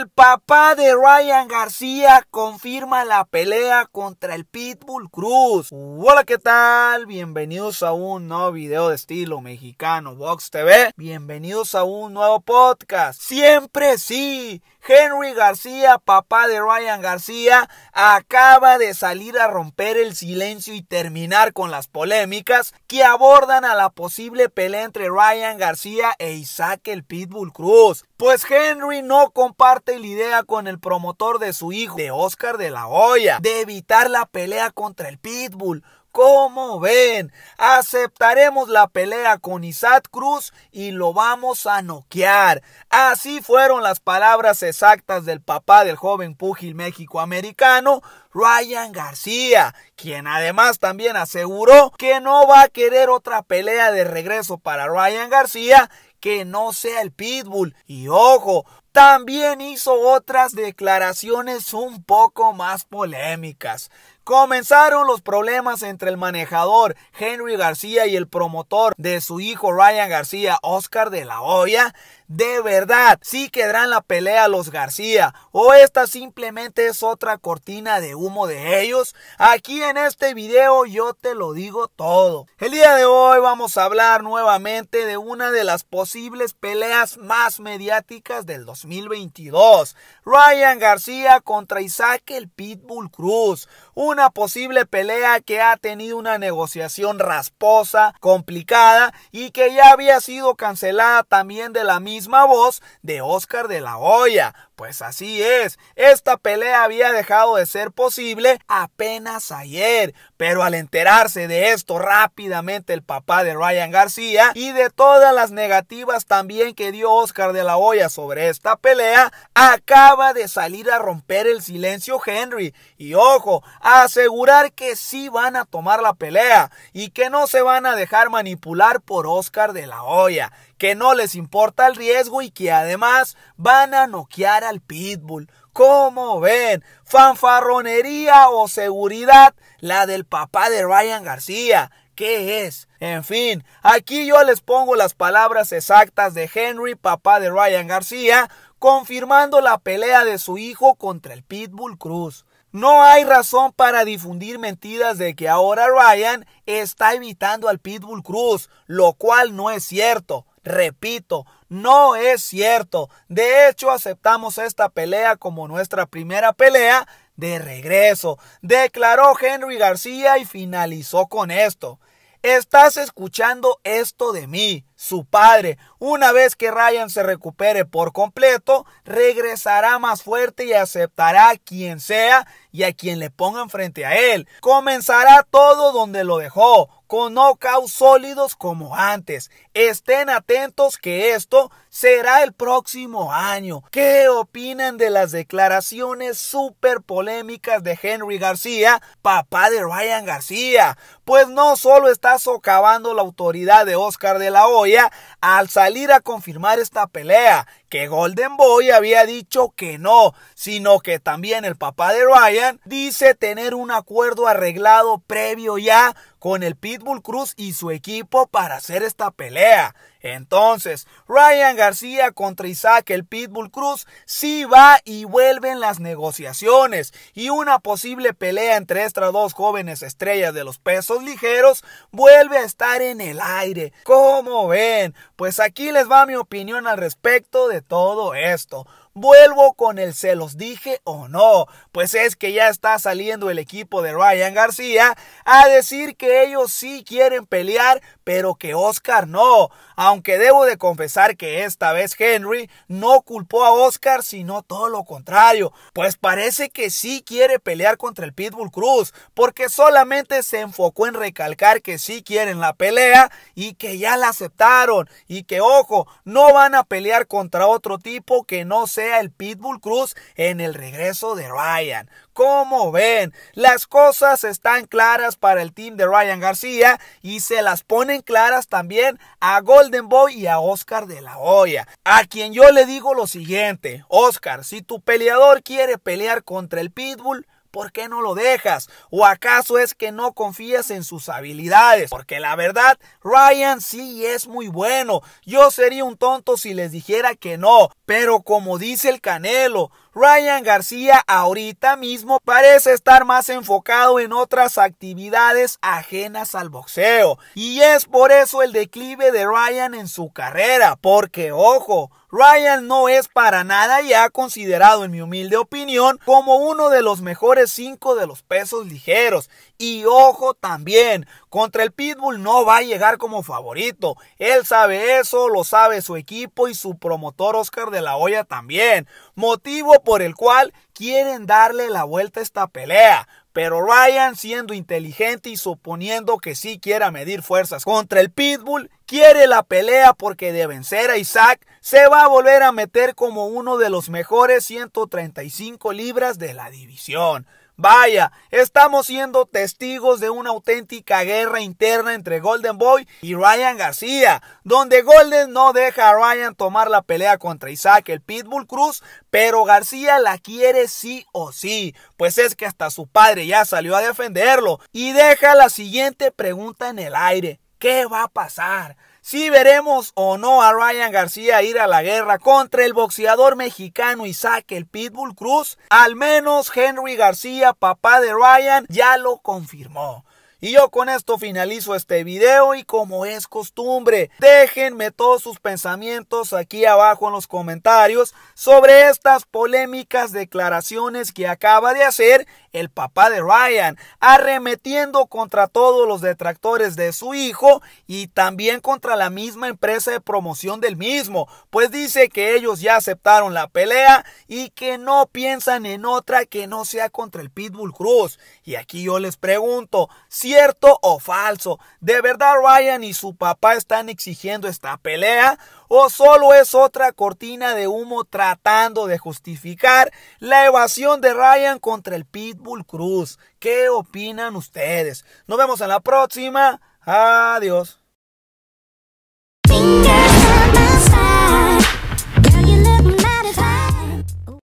El papá de Ryan García confirma la pelea contra el Pitbull Cruz. Hola, ¿qué tal? Bienvenidos a un nuevo video de estilo mexicano Vox TV. Bienvenidos a un nuevo podcast. Siempre sí. Henry García, papá de Ryan García, acaba de salir a romper el silencio y terminar con las polémicas que abordan a la posible pelea entre Ryan García e Isaac el Pitbull Cruz. Pues Henry no comparte la idea con el promotor de su hijo, de Oscar de la Hoya, de evitar la pelea contra el Pitbull como ven? Aceptaremos la pelea con Isaac Cruz y lo vamos a noquear. Así fueron las palabras exactas del papá del joven púgil méxico Ryan García, quien además también aseguró que no va a querer otra pelea de regreso para Ryan García que no sea el Pitbull. Y ojo, también hizo otras declaraciones un poco más polémicas. Comenzaron los problemas entre el manejador Henry García y el promotor de su hijo Ryan García, Oscar de la Hoya. De verdad, sí quedarán la pelea los García, o esta simplemente es otra cortina de humo de ellos. Aquí en este video yo te lo digo todo. El día de hoy vamos a hablar nuevamente de una de las posibles peleas más mediáticas del 2000. 2022. Ryan García contra Isaac el Pitbull Cruz. Una posible pelea que ha tenido una negociación rasposa, complicada y que ya había sido cancelada también de la misma voz de Oscar de la Hoya. Pues así es, esta pelea había dejado de ser posible apenas ayer, pero al enterarse de esto rápidamente el papá de Ryan García y de todas las negativas también que dio Oscar de la Hoya sobre esta pelea, acaba de salir a romper el silencio Henry. Y ojo, a asegurar que sí van a tomar la pelea y que no se van a dejar manipular por Oscar de la Hoya, que no les importa el riesgo y que además van a noquear al Pitbull. como ven? ¿Fanfarronería o seguridad? La del papá de Ryan García. ¿Qué es? En fin, aquí yo les pongo las palabras exactas de Henry, papá de Ryan García, confirmando la pelea de su hijo contra el Pitbull Cruz. No hay razón para difundir mentiras de que ahora Ryan está evitando al Pitbull Cruz, lo cual no es cierto. Repito, no es cierto. De hecho, aceptamos esta pelea como nuestra primera pelea de regreso, declaró Henry García y finalizó con esto. Estás escuchando esto de mí, su padre. Una vez que Ryan se recupere por completo, regresará más fuerte y aceptará a quien sea y a quien le pongan frente a él. Comenzará todo donde lo dejó, con knockouts sólidos como antes. Estén atentos que esto será el próximo año. ¿Qué opinan de las declaraciones súper polémicas de Henry García, papá de Ryan García? Pues no solo está socavando la autoridad de Oscar de la Hoya al salir a confirmar esta pelea, que Golden Boy había dicho que no, sino que también el papá de Ryan dice tener un acuerdo arreglado previo ya con el Pitbull Cruz y su equipo para hacer esta pelea. Entonces, Ryan García contra Isaac el Pitbull Cruz sí va y vuelven las negociaciones y una posible pelea entre estas dos jóvenes estrellas de los pesos ligeros vuelve a estar en el aire. ¿Cómo ven? Pues aquí les va mi opinión al respecto de todo esto. Vuelvo con el se los dije o no. Pues es que ya está saliendo el equipo de Ryan García a decir que ellos sí quieren pelear, pero que Oscar no. Aunque debo de confesar que esta vez Henry no culpó a Oscar, sino todo lo contrario. Pues parece que sí quiere pelear contra el Pitbull Cruz, porque solamente se enfocó en recalcar que sí quieren la pelea y que ya la aceptaron. Y que, ojo, no van a pelear contra otro tipo que no se el Pitbull Cruz en el regreso de Ryan. Como ven, las cosas están claras para el team de Ryan García y se las ponen claras también a Golden Boy y a Oscar de la Hoya, a quien yo le digo lo siguiente, Oscar, si tu peleador quiere pelear contra el Pitbull, ¿Por qué no lo dejas? ¿O acaso es que no confías en sus habilidades? Porque la verdad, Ryan sí es muy bueno. Yo sería un tonto si les dijera que no. Pero como dice el Canelo, Ryan García ahorita mismo parece estar más enfocado en otras actividades ajenas al boxeo. Y es por eso el declive de Ryan en su carrera, porque ojo, Ryan no es para nada ya considerado, en mi humilde opinión, como uno de los mejores cinco de los pesos ligeros. Y ojo también, contra el Pitbull no va a llegar como favorito. Él sabe eso, lo sabe su equipo y su promotor Oscar de la Hoya también. Motivo por el cual quieren darle la vuelta a esta pelea. Pero Ryan, siendo inteligente y suponiendo que sí quiera medir fuerzas contra el Pitbull, quiere la pelea porque de vencer a Isaac se va a volver a meter como uno de los mejores 135 libras de la división. Vaya, estamos siendo testigos de una auténtica guerra interna entre Golden Boy y Ryan García, donde Golden no deja a Ryan tomar la pelea contra Isaac el Pitbull Cruz, pero García la quiere sí o sí, pues es que hasta su padre ya salió a defenderlo y deja la siguiente pregunta en el aire. ¿Qué va a pasar? Si veremos o no a Ryan García ir a la guerra contra el boxeador mexicano Isaac el Pitbull Cruz, al menos Henry García, papá de Ryan, ya lo confirmó. Y yo con esto finalizo este video y como es costumbre, déjenme todos sus pensamientos aquí abajo en los comentarios sobre estas polémicas declaraciones que acaba de hacer el papá de Ryan, arremetiendo contra todos los detractores de su hijo y también contra la misma empresa de promoción del mismo, pues dice que ellos ya aceptaron la pelea y que no piensan en otra que no sea contra el Pitbull Cruz. Y aquí yo les pregunto, ¿cierto o falso? ¿De verdad Ryan y su papá están exigiendo esta pelea? o solo es otra cortina de humo tratando de justificar la evasión de Ryan contra el Pitbull Cruz. ¿Qué opinan ustedes? Nos vemos en la próxima. Adiós.